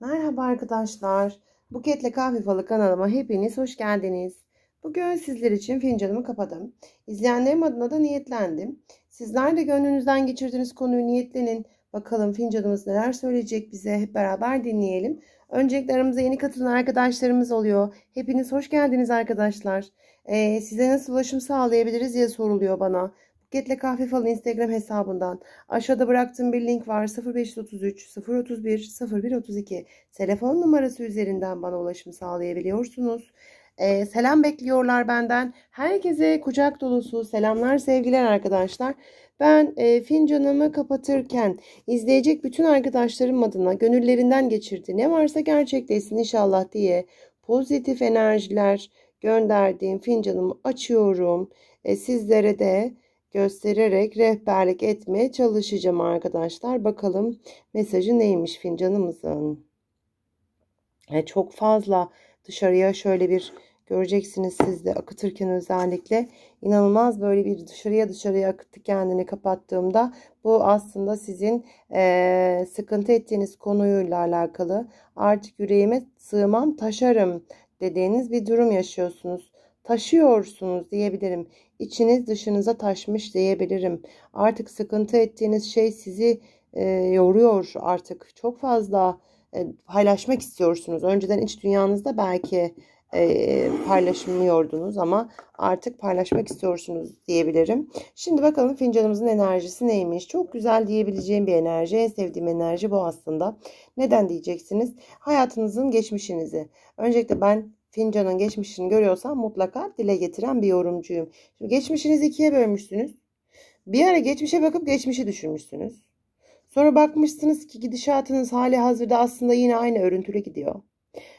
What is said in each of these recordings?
Merhaba arkadaşlar. Buketle Kahve Falı kanalıma hepiniz hoş geldiniz. Bugün sizler için fincanımı kapadım. İzleyenlerim adına da niyetlendim. Sizler de gönlünüzden geçirdiğiniz konuyu niyetlenin. Bakalım fincanımız neler söyleyecek bize hep beraber dinleyelim. Öncelikle aramıza yeni katılan arkadaşlarımız oluyor. Hepiniz hoş geldiniz arkadaşlar. Ee, size nasıl ulaşım sağlayabiliriz diye soruluyor bana. Getle kahve falan Instagram hesabından. Aşağıda bıraktığım bir link var 0533 031 0132. Telefon numarası üzerinden bana ulaşım sağlayabiliyorsunuz. Ee, selam bekliyorlar benden. Herkese kucak dolusu selamlar sevgiler arkadaşlar. Ben e, fincanımı kapatırken izleyecek bütün arkadaşlarım adına gönüllerinden geçirdi. Ne varsa gerçekleşsin inşallah diye pozitif enerjiler gönderdiğim fincanımı açıyorum. E, sizlere de göstererek rehberlik etmeye çalışacağım arkadaşlar. Bakalım mesajı neymiş fincanımızın. E, çok fazla dışarıya şöyle bir göreceksiniz siz de akıtırken özellikle inanılmaz böyle bir dışarıya dışarıya akıttı kendini kapattığımda bu aslında sizin e, sıkıntı ettiğiniz konuyla alakalı artık yüreğime sığmam taşarım dediğiniz bir durum yaşıyorsunuz taşıyorsunuz diyebilirim. İçiniz dışınıza taşmış diyebilirim. Artık sıkıntı ettiğiniz şey sizi e, yoruyor artık. Çok fazla e, paylaşmak istiyorsunuz. Önceden iç dünyanızda belki e, paylaşmıyordunuz ama artık paylaşmak istiyorsunuz diyebilirim. Şimdi bakalım fincanımızın enerjisi neymiş? Çok güzel diyebileceğim bir enerji. En sevdiğim enerji bu aslında. Neden diyeceksiniz? Hayatınızın geçmişinizi. Öncelikle ben fincanın geçmişini görüyorsam mutlaka dile getiren bir yorumcuyum. Şimdi geçmişinizi ikiye bölmüşsünüz. Bir ara geçmişe bakıp geçmişi düşünmüşsünüz. Sonra bakmışsınız ki gidişatınız hali hazırda aslında yine aynı örüntülü gidiyor.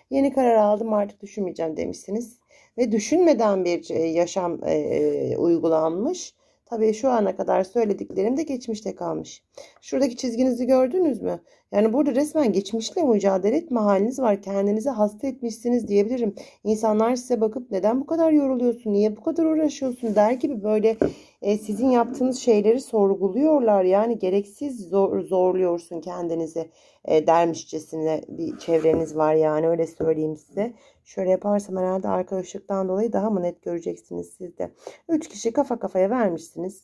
Yeni karar aldım artık düşünmeyeceğim demişsiniz. Ve düşünmeden bir e, yaşam e, e uygulanmış. Tabii şu ana kadar söylediklerim de geçmişte kalmış. Şuradaki çizginizi gördünüz mü? Yani burada resmen geçmişle mücadele etme haliniz var. Kendinizi hasta etmişsiniz diyebilirim. İnsanlar size bakıp neden bu kadar yoruluyorsun, niye bu kadar uğraşıyorsun der gibi böyle e, sizin yaptığınız şeyleri sorguluyorlar. Yani gereksiz zor, zorluyorsun kendinizi e, dermişçesine bir çevreniz var yani öyle söyleyeyim size. Şöyle yaparsam herhalde arkadaşlıktan dolayı daha mı net göreceksiniz siz de. Üç kişi kafa kafaya vermişsiniz.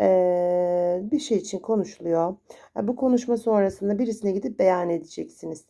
Ee, bir şey için konuşuluyor. Yani e, bu konuşma sonrasında birisine gidip beyan edeceksiniz.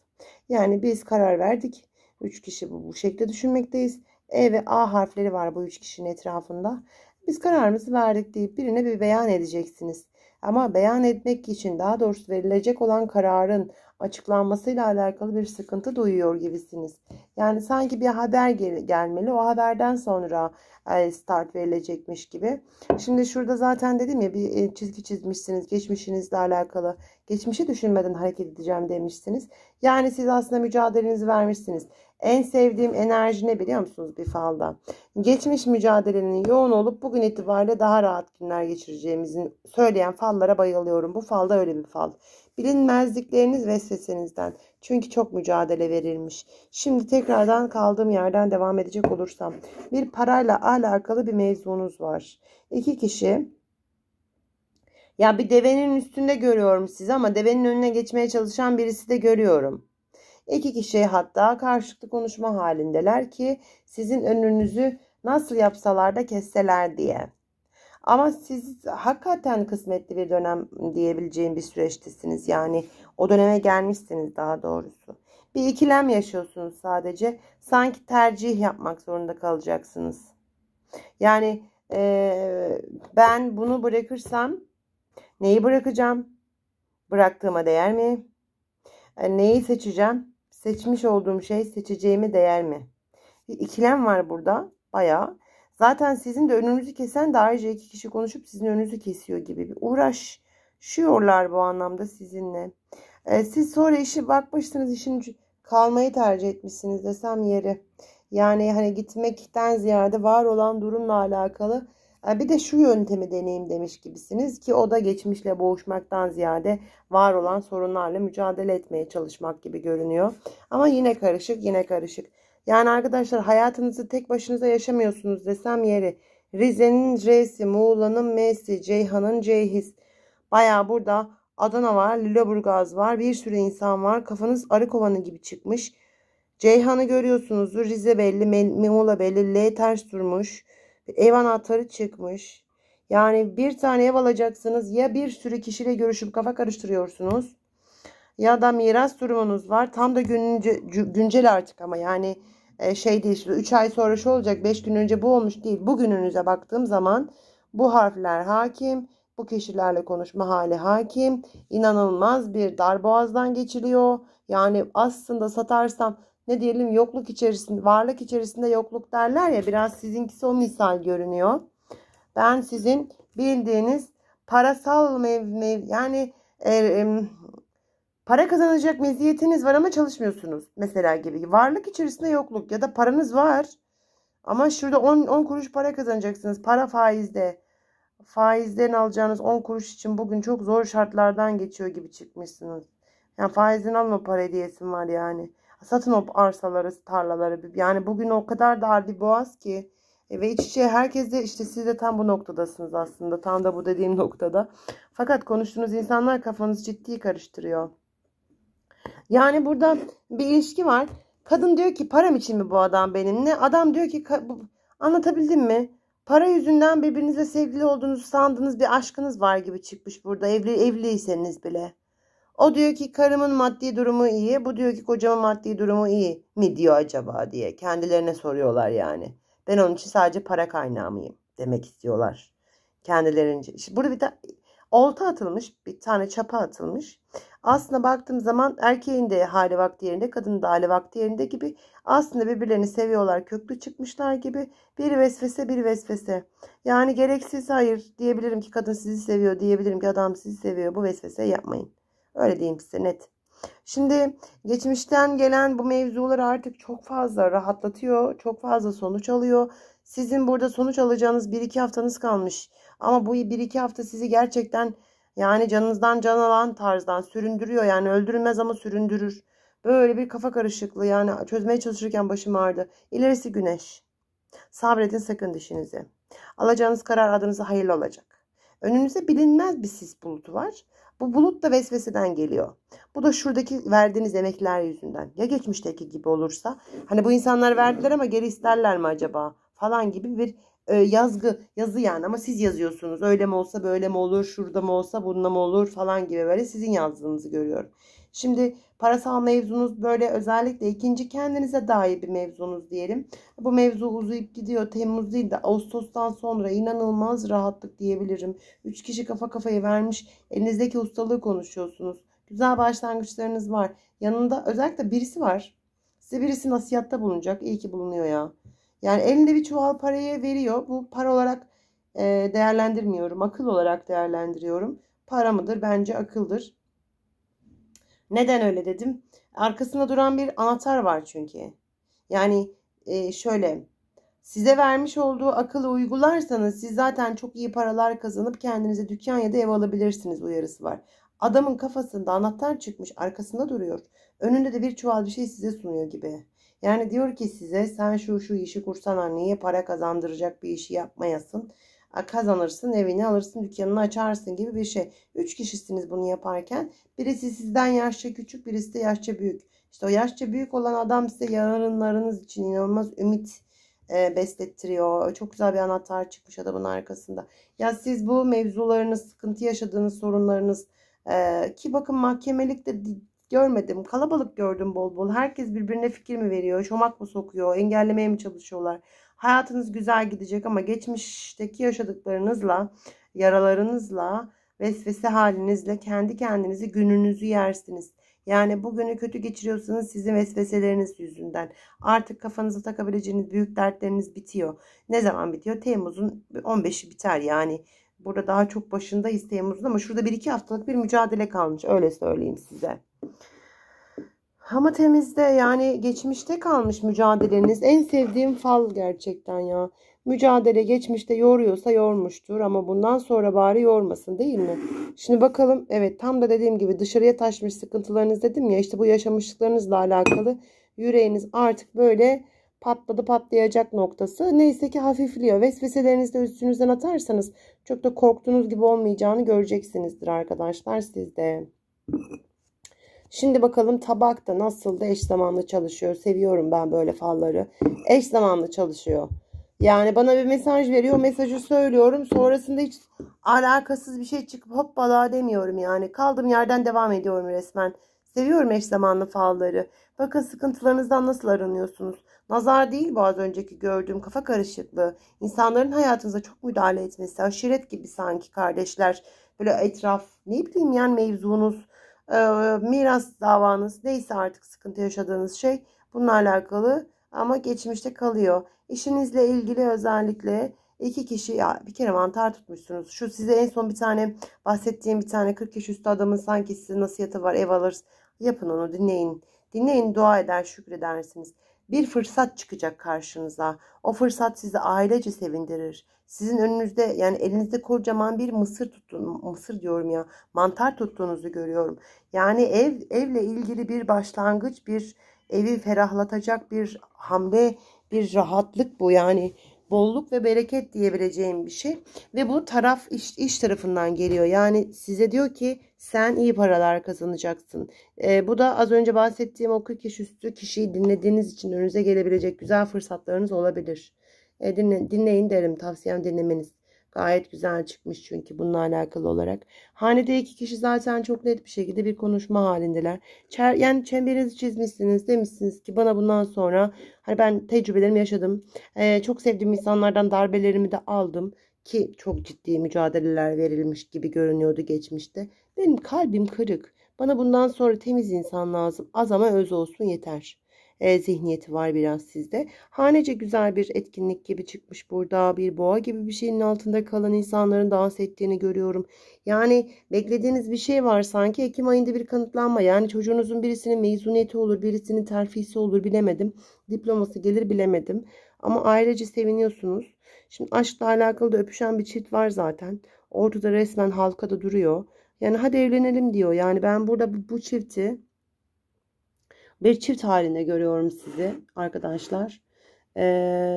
Yani biz karar verdik. Üç kişi bu, bu şekilde düşünmekteyiz. E ve A harfleri var bu üç kişinin etrafında. Biz kararımızı verdik deyip birine bir beyan edeceksiniz. Ama beyan etmek için daha doğrusu verilecek olan kararın açıklanmasıyla alakalı bir sıkıntı duyuyor gibisiniz. Yani sanki bir haber gel gelmeli o haberden sonra e, start verilecekmiş gibi. Şimdi şurada zaten dedim ya bir e, çizgi çizmişsiniz geçmişinizle alakalı. Geçmişi düşünmeden hareket edeceğim demişsiniz. Yani siz aslında mücadelenizi vermişsiniz. En sevdiğim enerji ne biliyor musunuz bir falda? Geçmiş mücadelenin yoğun olup bugün itibariyle daha rahat günler geçireceğimizin söyleyen fallara bayılıyorum. Bu falda öyle bir fal. Bilinmezlikleriniz sesinizden. Çünkü çok mücadele verilmiş. Şimdi tekrardan kaldığım yerden devam edecek olursam. Bir parayla alakalı bir mevzunuz var. İki kişi ya bir devenin üstünde görüyorum sizi ama devenin önüne geçmeye çalışan birisi de görüyorum. İki kişi hatta karşılıklı konuşma halindeler ki sizin önünüzü nasıl yapsalar da kesseler diye. Ama siz hakikaten kısmetli bir dönem diyebileceğim bir süreçtesiniz. Yani o döneme gelmişsiniz daha doğrusu. Bir ikilem yaşıyorsunuz sadece. Sanki tercih yapmak zorunda kalacaksınız. Yani e, ben bunu bırakırsam neyi bırakacağım? Bıraktığıma değer mi? E, neyi seçeceğim? Seçmiş olduğum şey seçeceğime değer mi? Bir ikilem var burada bayağı. Zaten sizin de önünüzü kesen de ayrıca iki kişi konuşup sizin önünüzü kesiyor gibi bir uğraşıyorlar bu anlamda sizinle. Ee, siz sonra işi bakmıştınız işin kalmayı tercih etmişsiniz desem yeri. Yani hani gitmekten ziyade var olan durumla alakalı ee, bir de şu yöntemi deneyim demiş gibisiniz ki o da geçmişle boğuşmaktan ziyade var olan sorunlarla mücadele etmeye çalışmak gibi görünüyor. Ama yine karışık yine karışık. Yani arkadaşlar hayatınızı tek başınıza yaşamıyorsunuz desem yeri. Rize'nin C'si, Muğla'nın M'si, Ceyhan'ın C'his. Baya burada Adana var, Lüleburgaz var, bir sürü insan var. Kafanız arı kovanı gibi çıkmış. Ceyhan'ı görüyorsunuzdur. Rize belli, Muğla belli, L ters durmuş. Ev anahtarı çıkmış. Yani bir tane ev alacaksınız ya bir sürü kişiyle görüşüp kafa karıştırıyorsunuz. Ya da miras durumunuz var. Tam da günce, güncel artık ama yani e, şey değil. 3 ay sonra şu olacak 5 gün önce bu olmuş değil. Bugününüze baktığım zaman bu harfler hakim. Bu kişilerle konuşma hali hakim. İnanılmaz bir darboğazdan geçiliyor. Yani aslında satarsam ne diyelim yokluk içerisinde varlık içerisinde yokluk derler ya biraz sizinkisi o misal görünüyor. Ben sizin bildiğiniz parasal mev, mev yani e, e, para kazanacak meziyetiniz var ama çalışmıyorsunuz mesela gibi. Varlık içerisinde yokluk ya da paranız var ama şurada 10, 10 kuruş para kazanacaksınız. Para faizde faizden alacağınız 10 kuruş için bugün çok zor şartlardan geçiyor gibi çıkmışsınız. Yani faizden alma para hediyesi var yani satın o arsaları, tarlaları. Yani bugün o kadar dar bir boğaz ki e, ve iç içe herkes de işte siz de tam bu noktadasınız aslında. Tam da bu dediğim noktada. Fakat konuştuğunuz insanlar kafanız ciddi karıştırıyor. Yani burada bir ilişki var. Kadın diyor ki param için mi bu adam benimle? Adam diyor ki anlatabildim mi? Para yüzünden birbirinizle sevgili olduğunuzu sandığınız bir aşkınız var gibi çıkmış burada. Evli evliyseniz bile. O diyor ki karımın maddi durumu iyi. Bu diyor ki kocamın maddi durumu iyi mi diyor acaba diye. Kendilerine soruyorlar yani. Ben onun için sadece para kaynağı mıyım demek istiyorlar. Kendilerince. Şimdi burada bir de olta atılmış. Bir tane çapa atılmış. Aslında baktığım zaman erkeğin de hali vakti yerinde, kadının da hali vakti yerinde gibi aslında birbirlerini seviyorlar, köklü çıkmışlar gibi bir vesvese bir vesvese. Yani gereksiz hayır diyebilirim ki kadın sizi seviyor diyebilirim ki adam sizi seviyor. Bu vesvese yapmayın. Öyle diyeyim size net. Şimdi geçmişten gelen bu mevzular artık çok fazla rahatlatıyor. Çok fazla sonuç alıyor. Sizin burada sonuç alacağınız 1-2 haftanız kalmış. Ama bu 1-2 hafta sizi gerçekten yani canınızdan can alan tarzdan süründürüyor. Yani öldürülmez ama süründürür. Böyle bir kafa karışıklığı yani çözmeye çalışırken başım ağrıdı. İlerisi güneş. Sabredin sakın dişinizi. Alacağınız karar adınıza hayırlı olacak. Önünüze bilinmez bir sis bulutu var. Bu bulut da vesveseden geliyor. Bu da şuradaki verdiğiniz emekler yüzünden. Ya geçmişteki gibi olursa hani bu insanlar verdiler ama geri isterler mi acaba falan gibi bir e, yazgı yazı yani ama siz yazıyorsunuz. Öyle mi olsa böyle mi olur şurada mı olsa bununla mı olur falan gibi böyle sizin yazdığınızı görüyorum. Şimdi parasal mevzunuz böyle özellikle ikinci kendinize dair bir mevzunuz diyelim. Bu mevzu uzayıp gidiyor. Temmuz değil de Ağustos'tan sonra inanılmaz rahatlık diyebilirim. Üç kişi kafa kafaya vermiş. Elinizdeki ustalığı konuşuyorsunuz. Güzel başlangıçlarınız var. Yanında özellikle birisi var. Size birisi nasihatta bulunacak. İyi ki bulunuyor ya. Yani elinde bir çuval parayı veriyor. Bu para olarak değerlendirmiyorum. Akıl olarak değerlendiriyorum. Para mıdır? Bence akıldır. Neden öyle dedim? Arkasında duran bir anahtar var çünkü. Yani e, şöyle size vermiş olduğu akılı uygularsanız siz zaten çok iyi paralar kazanıp kendinize dükkan ya da ev alabilirsiniz uyarısı var. Adamın kafasında anahtar çıkmış arkasında duruyor. Önünde de bir çuval bir şey size sunuyor gibi. Yani diyor ki size sen şu şu işi kursan anneye para kazandıracak bir işi yapmayasın kazanırsın, evini alırsın, dükkanını açarsın gibi bir şey. Üç kişisiniz bunu yaparken. Birisi sizden yaşça küçük, birisi de yaşça büyük. İşte o yaşça büyük olan adam size yarınlarınız için inanılmaz ümit e, beslettiriyor. Çok güzel bir anahtar çıkmış adamın arkasında. Ya siz bu mevzularınız, sıkıntı yaşadığınız sorunlarınız e, ki bakın mahkemelikte görmedim. Kalabalık gördüm bol bol. Herkes birbirine fikir mi veriyor? şomak mı sokuyor? Engellemeye mi çalışıyorlar? Hayatınız güzel gidecek ama geçmişteki yaşadıklarınızla, yaralarınızla, vesvese halinizle kendi kendinizi gününüzü yersiniz. Yani bugünü kötü geçiriyorsanız sizin vesveseleriniz yüzünden. Artık kafanıza takabileceğiniz büyük dertleriniz bitiyor. Ne zaman bitiyor? Temmuz'un 15'i biter yani. Burada daha çok başındayız Temmuz'un ama şurada bir iki haftalık bir mücadele kalmış. Öyle söyleyeyim size. Ama temizde yani geçmişte kalmış mücadeleniz. En sevdiğim fal gerçekten ya. Mücadele geçmişte yoruyorsa yormuştur ama bundan sonra bari yormasın değil mi? Şimdi bakalım evet tam da dediğim gibi dışarıya taşmış sıkıntılarınız dedim ya işte bu yaşamışlıklarınızla alakalı yüreğiniz artık böyle patladı patlayacak noktası. Neyse ki hafifliyor. Vesveselerinizi de üstünüzden atarsanız çok da korktuğunuz gibi olmayacağını göreceksinizdir arkadaşlar sizde. Şimdi bakalım tabak da nasıl da eş zamanlı çalışıyor. Seviyorum ben böyle falları. Eş zamanlı çalışıyor. Yani bana bir mesaj veriyor. Mesajı söylüyorum. Sonrasında hiç alakasız bir şey çıkıp hoppala demiyorum yani. Kaldığım yerden devam ediyorum resmen. Seviyorum eş zamanlı falları. Bakın sıkıntılarınızdan nasıl aranıyorsunuz Nazar değil bu az önceki gördüğüm kafa karışıklığı. İnsanların hayatınıza çok müdahale etmesi. Aşiret gibi sanki kardeşler. Böyle etraf ne bileyim yani mevzunuz ee, miras davanız neyse artık sıkıntı yaşadığınız şey bununla alakalı ama geçmişte kalıyor. İşinizle ilgili özellikle iki kişi ya bir kere mantar tutmuşsunuz. Şu size en son bir tane bahsettiğim bir tane 40 yaş üstü adamın sanki size nasihati var ev alırız. Yapın onu dinleyin. Dinleyin dua eder şükredersiniz. Bir fırsat çıkacak karşınıza. O fırsat sizi ailece sevindirir. Sizin önünüzde yani elinizde kocaman bir mısır tuttuğunu, mısır diyorum ya, mantar tuttuğunuzu görüyorum. Yani ev evle ilgili bir başlangıç, bir evi ferahlatacak bir hamle, bir rahatlık bu. Yani bolluk ve bereket diyebileceğim bir şey. Ve bu taraf iş, iş tarafından geliyor. Yani size diyor ki sen iyi paralar kazanacaksın. E, bu da az önce bahsettiğim o 40 yaş üstü kişiyi dinlediğiniz için önünüze gelebilecek güzel fırsatlarınız olabilir. E, dinle, dinleyin derim tavsiyem dinlemeniz. Gayet güzel çıkmış çünkü bununla alakalı olarak. Hanede iki kişi zaten çok net bir şekilde bir konuşma halindeler. Çer, yani çemberinizi çizmişsiniz demişsiniz ki bana bundan sonra hani ben tecrübelerimi yaşadım. Ee, çok sevdiğim insanlardan darbelerimi de aldım ki çok ciddi mücadeleler verilmiş gibi görünüyordu geçmişte. Benim kalbim kırık. Bana bundan sonra temiz insan lazım. Az ama öz olsun yeter e, zihniyeti var biraz sizde. Hanece güzel bir etkinlik gibi çıkmış burada. Bir boğa gibi bir şeyin altında kalan insanların dans ettiğini görüyorum. Yani beklediğiniz bir şey var sanki Ekim ayında bir kanıtlanma. Yani çocuğunuzun birisinin mezuniyeti olur, birisinin terfisi olur bilemedim. Diploması gelir bilemedim. Ama ailece seviniyorsunuz. Şimdi aşkla alakalı da öpüşen bir çift var zaten. Ortada resmen halkada duruyor. Yani hadi evlenelim diyor. Yani ben burada bu çifti bir çift halinde görüyorum sizi arkadaşlar. Ee,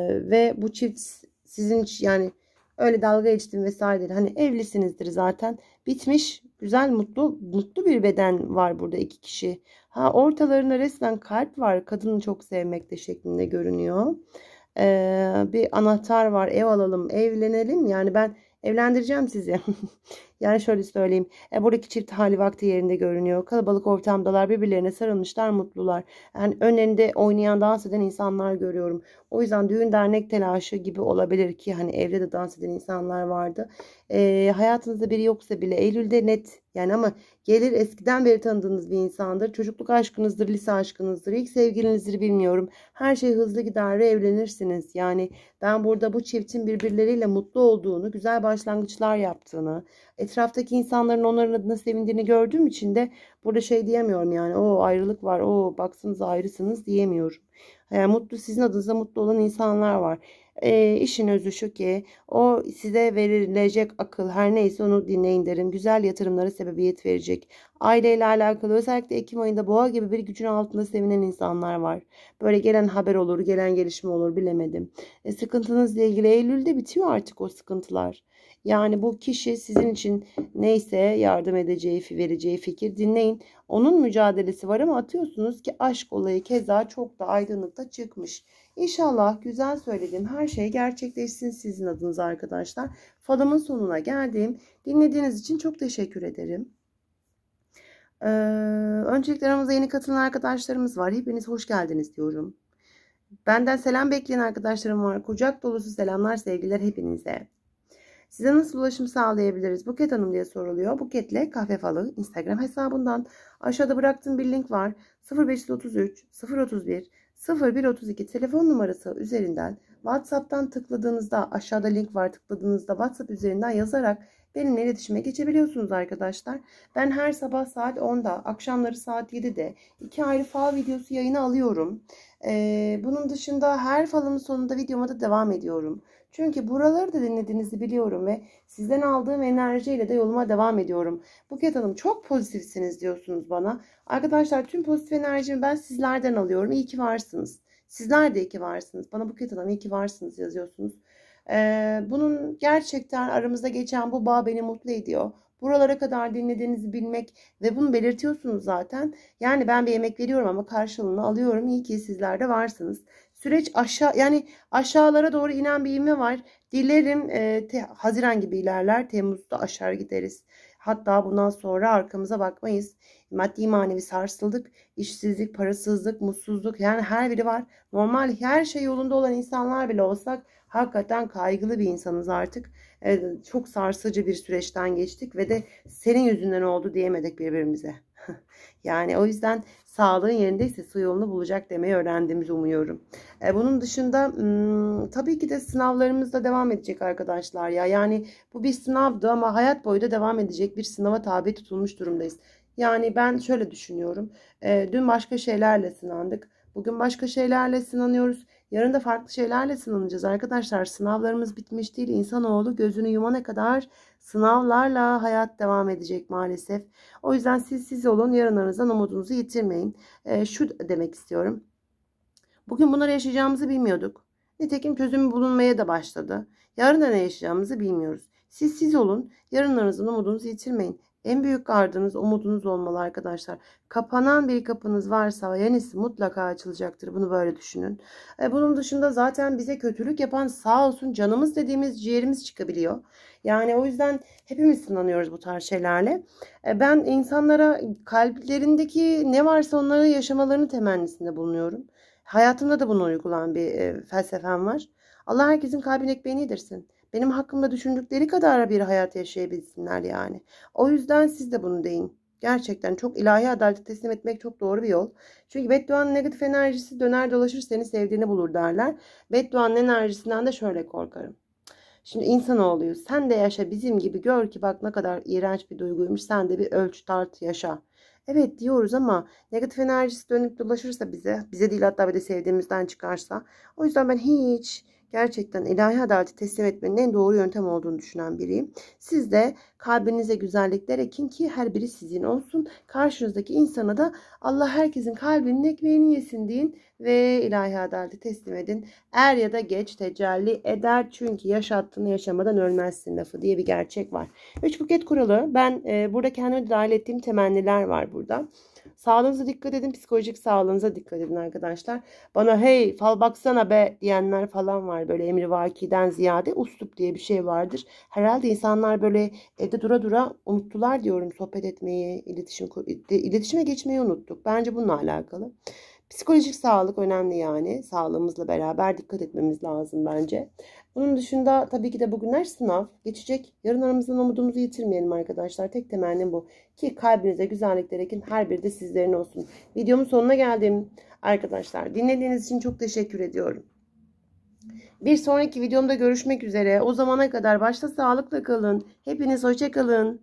ve bu çift sizin yani öyle dalga geçtim vesaire değil. Hani evlisinizdir zaten. Bitmiş güzel mutlu mutlu bir beden var burada iki kişi. Ha ortalarında resmen kalp var. Kadını çok sevmekte şeklinde görünüyor. Ee, bir anahtar var. Ev alalım, evlenelim. Yani ben evlendireceğim sizi. Yani şöyle söyleyeyim. E, buradaki çift hali vakti yerinde görünüyor. Kalabalık ortamdalar birbirlerine sarılmışlar mutlular. Yani önlerinde oynayan dans eden insanlar görüyorum. O yüzden düğün dernek telaşı gibi olabilir ki hani evde de dans eden insanlar vardı. E, hayatınızda biri yoksa bile Eylül'de net yani ama gelir eskiden beri tanıdığınız bir insandır. Çocukluk aşkınızdır, lise aşkınızdır, ilk sevgilinizdir bilmiyorum. Her şey hızlı gider ve evlenirsiniz. Yani ben burada bu çiftin birbirleriyle mutlu olduğunu, güzel başlangıçlar yaptığını, et etraftaki insanların onların adına sevindiğini gördüğüm için de burada şey diyemiyorum yani o ayrılık var o baksanız ayrısınız diyemiyorum. Yani mutlu sizin adınıza mutlu olan insanlar var. E, işin özü şu ki o size verilecek akıl her neyse onu dinleyin derim. Güzel yatırımlara sebebiyet verecek. Aileyle alakalı özellikle Ekim ayında boğa gibi bir gücün altında sevinen insanlar var. Böyle gelen haber olur, gelen gelişme olur bilemedim. E, sıkıntınızla ilgili Eylül'de bitiyor artık o sıkıntılar. Yani bu kişi sizin için neyse yardım edeceği, vereceği fikir dinleyin. Onun mücadelesi var ama atıyorsunuz ki aşk olayı keza çok da aydınlıkta çıkmış. İnşallah güzel söylediğim her şey gerçekleşsin sizin adınıza arkadaşlar. Falımın sonuna geldim. Dinlediğiniz için çok teşekkür ederim. Ee, öncelikle aramıza yeni katılan arkadaşlarımız var. Hepiniz hoş geldiniz diyorum. Benden selam bekleyen arkadaşlarım var. Kucak dolusu selamlar sevgiler hepinize. Size nasıl ulaşım sağlayabiliriz? Buket Hanım diye soruluyor. Buket'le Kahve Falı Instagram hesabından. Aşağıda bıraktığım bir link var. 0533 031 0132 telefon numarası üzerinden WhatsApp'tan tıkladığınızda aşağıda link var tıkladığınızda WhatsApp üzerinden yazarak benimle iletişime geçebiliyorsunuz arkadaşlar. Ben her sabah saat 10'da akşamları saat 7'de iki ayrı fal videosu yayını alıyorum. Ee, bunun dışında her falımın sonunda videoma da devam ediyorum. Çünkü buraları da dinlediğinizi biliyorum ve sizden aldığım enerjiyle de yoluma devam ediyorum. Buket Hanım çok pozitifsiniz diyorsunuz bana. Arkadaşlar tüm pozitif enerjimi ben sizlerden alıyorum. İyi ki varsınız. Sizler de iyi ki varsınız. Bana Buket Hanım iyi ki varsınız yazıyorsunuz. Ee, bunun gerçekten aramızda geçen bu bağ beni mutlu ediyor. Buralara kadar dinlediğinizi bilmek ve bunu belirtiyorsunuz zaten. Yani ben bir emek veriyorum ama karşılığını alıyorum. İyi ki sizler de varsınız. Süreç aşağı yani aşağılara doğru inen bir ivme var. Dilerim e, te, Haziran gibi ilerler. Temmuz'da aşağı gideriz. Hatta bundan sonra arkamıza bakmayız. Maddi manevi sarsıldık. işsizlik, parasızlık, mutsuzluk yani her biri var. Normal her şey yolunda olan insanlar bile olsak hakikaten kaygılı bir insanız artık. Evet, çok sarsıcı bir süreçten geçtik ve de senin yüzünden oldu diyemedik birbirimize. yani o yüzden sağlığın yerindeyse su yolunu bulacak demeyi öğrendiğimizi umuyorum. E, bunun dışında hmm, tabii ki de sınavlarımız da devam edecek arkadaşlar ya. Yani bu bir sınavdı ama hayat boyu da devam edecek bir sınava tabi tutulmuş durumdayız. Yani ben şöyle düşünüyorum. E, dün başka şeylerle sınandık. Bugün başka şeylerle sınanıyoruz. Yarın da farklı şeylerle sınanacağız arkadaşlar. Sınavlarımız bitmiş değil. İnsanoğlu gözünü yumana kadar Sınavlarla hayat devam edecek maalesef. O yüzden siz siz olun. Yarınlarınızdan umudunuzu yitirmeyin. E, şu demek istiyorum. Bugün bunları yaşayacağımızı bilmiyorduk. Nitekim çözümü bulunmaya da başladı. Yarın ne yaşayacağımızı bilmiyoruz. Siz siz olun. Yarınlarınızın umudunuzu yitirmeyin. En büyük ardınız umudunuz olmalı arkadaşlar. Kapanan bir kapınız varsa yenisi mutlaka açılacaktır. Bunu böyle düşünün. E, bunun dışında zaten bize kötülük yapan sağ olsun canımız dediğimiz ciğerimiz çıkabiliyor. Yani o yüzden hepimiz sınanıyoruz bu tarz şeylerle. E, ben insanlara kalplerindeki ne varsa onları yaşamalarını temennisinde bulunuyorum. Hayatımda da bunu uygulayan bir e, felsefem var. Allah herkesin kalbin ekmeğini yedirsin. Benim hakkımda düşündükleri kadar bir hayat yaşayabilsinler yani. O yüzden siz de bunu deyin. Gerçekten çok ilahi adalet teslim etmek çok doğru bir yol. Çünkü bedduanın negatif enerjisi döner dolaşır seni sevdiğini bulur derler. Bedduanın enerjisinden de şöyle korkarım. Şimdi insan insanoğluyuz. Sen de yaşa bizim gibi gör ki bak ne kadar iğrenç bir duyguymuş. Sen de bir ölçü tart yaşa. Evet diyoruz ama negatif enerjisi dönüp dolaşırsa bize, bize değil hatta bir de sevdiğimizden çıkarsa. O yüzden ben hiç gerçekten ilahi adaleti teslim etmenin en doğru yöntem olduğunu düşünen biriyim. Siz de kalbinize güzellikler ekin ki her biri sizin olsun. Karşınızdaki insana da Allah herkesin kalbinin ekmeğini yesin deyin ve ilahi adaleti teslim edin. Er ya da geç tecelli eder çünkü yaşattığını yaşamadan ölmezsin lafı diye bir gerçek var. Üç buket kuralı ben e, burada kendime dahil ettiğim temenniler var burada. Sağlığınıza dikkat edin. Psikolojik sağlığınıza dikkat edin arkadaşlar. Bana hey fal baksana be diyenler falan var. Böyle emri vakiden ziyade uslup diye bir şey vardır. Herhalde insanlar böyle evde dura dura unuttular diyorum sohbet etmeyi, iletişim iletişime geçmeyi unuttuk. Bence bununla alakalı. Psikolojik sağlık önemli yani. Sağlığımızla beraber dikkat etmemiz lazım bence. Bunun dışında tabii ki de bugünler sınav geçecek. Yarın aramızdan umudumuzu yitirmeyelim arkadaşlar. Tek temennim bu. Ki kalbinize güzellikler ekin her biri de sizlerin olsun. Videomun sonuna geldim arkadaşlar. Dinlediğiniz için çok teşekkür ediyorum. Bir sonraki videomda görüşmek üzere. O zamana kadar başta sağlıkla kalın. Hepiniz hoşça kalın.